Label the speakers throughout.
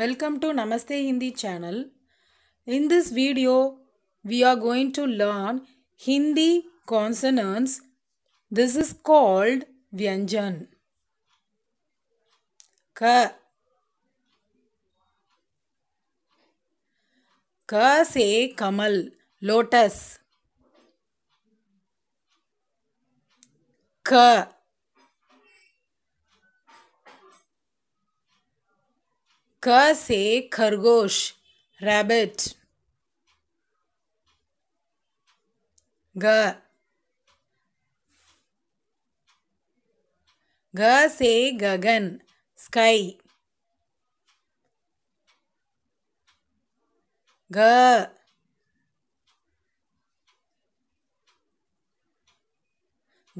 Speaker 1: Welcome to Namaste Hindi channel. In this video, we are going to learn Hindi consonants. This is called Vyanjan. Ka. Ka se kamal, lotus. Ka. क से खरगोश rabbit ग ग से गगन sky
Speaker 2: ग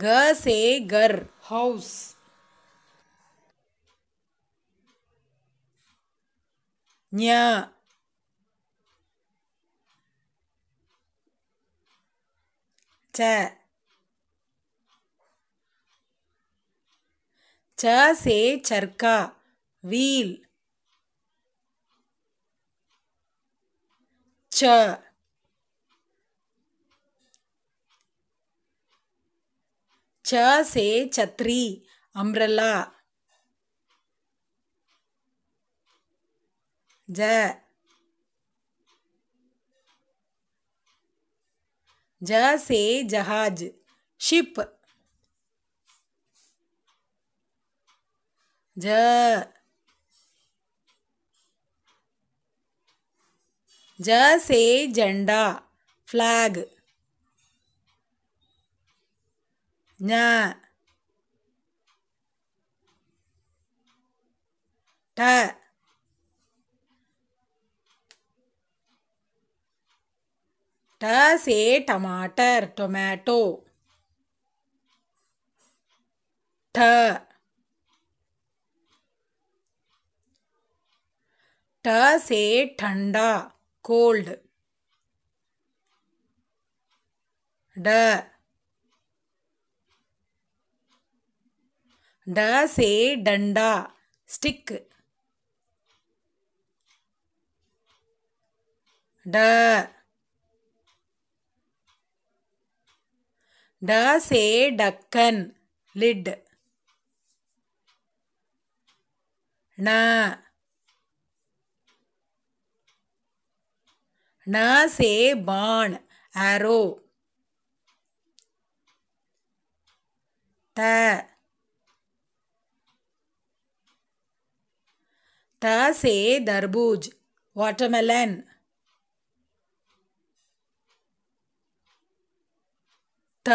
Speaker 2: ग
Speaker 1: से घर हाउस
Speaker 2: ஞா ச
Speaker 1: च से चरखा व्हील
Speaker 2: च च
Speaker 1: से छतरी अम्ब्रला जय ज से जहाज शिप ज ज से झंडा
Speaker 2: फ्लैग न ठ
Speaker 1: ट से टमाटर टोमेटो ठ ट से ठंडा कोल्ड ड ड से डंडा स्टिक ड ட சே டக்கன் லிட் ண ண சே பான் ஆரோ த த சே தர்பூஜ் வாட்டர்மெலன் त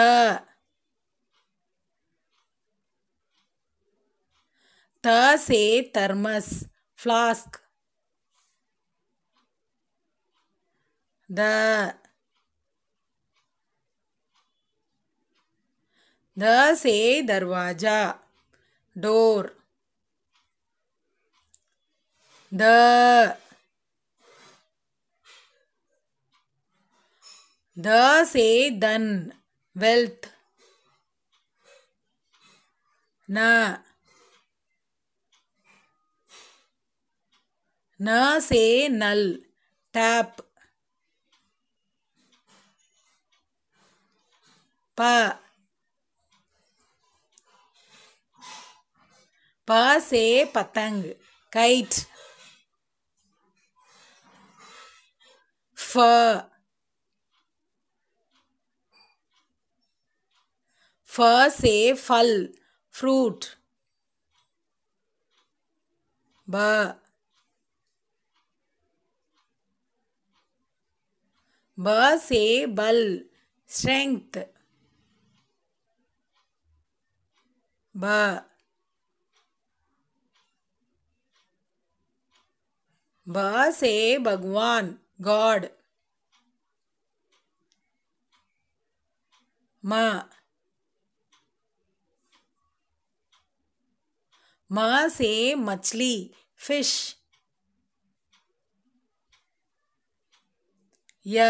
Speaker 1: थ से थर्मस
Speaker 2: फ्लास्क द द
Speaker 1: से दरवाजा डोर द द से धन wealth na na say null tap pa pa say patang kite fur फ से फल फ्रूट ब ब से बल स्ट्रेंथ ब ब से भगवान गॉड म मांस है मछली फिश य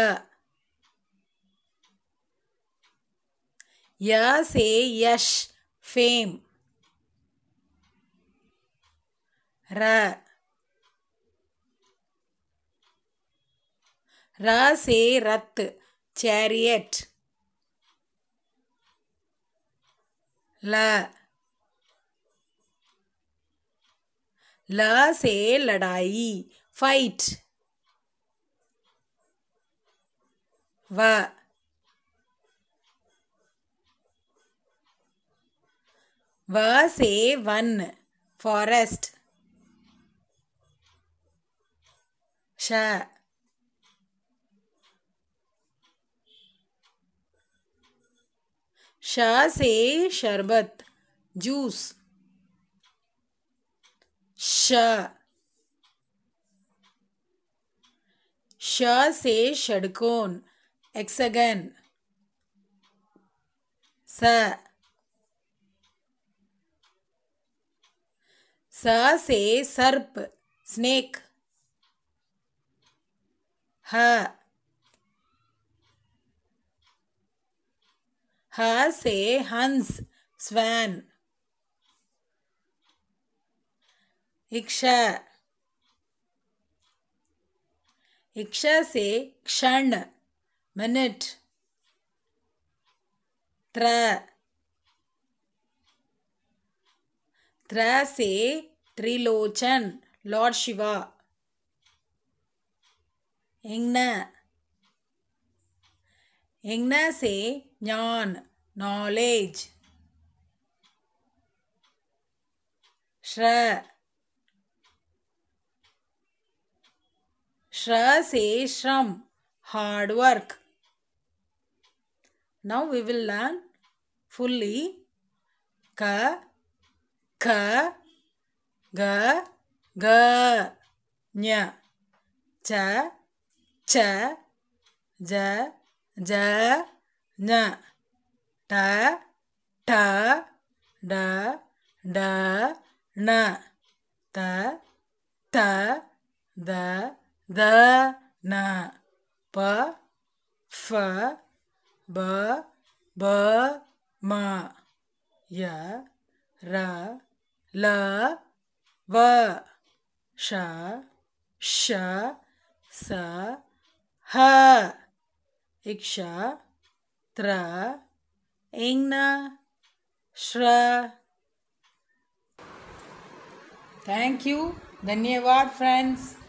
Speaker 1: य से यश फेम र र से रथ चैरियट ल ल से लड़ाई फाइट व व से वन फॉरेस्ट श श से शरबत जूस श श से षडकोण एक्सगन स स से सर्प स्नेक ह ह से हंस स्वैन इक्ष इक्ष से क्षण मिनट त्र त्र से त्रिलोचन लॉर्ड शिवा इंगन इंगन से ज्ञान नॉलेज श्र Shras A Shram. Hard work. Now we will learn fully
Speaker 2: Ka, Ka, Ga, Ga, Nya, Cha, Cha, Ja, Ja, Na, Ta, Ta, Da, Da, Na, Ta, Ta, Da, द न प फ ब ब म य र ल व श श स ह इक्ष त्र इङ्न श्र थैंक यू धन्यवाद फ्रेंड्स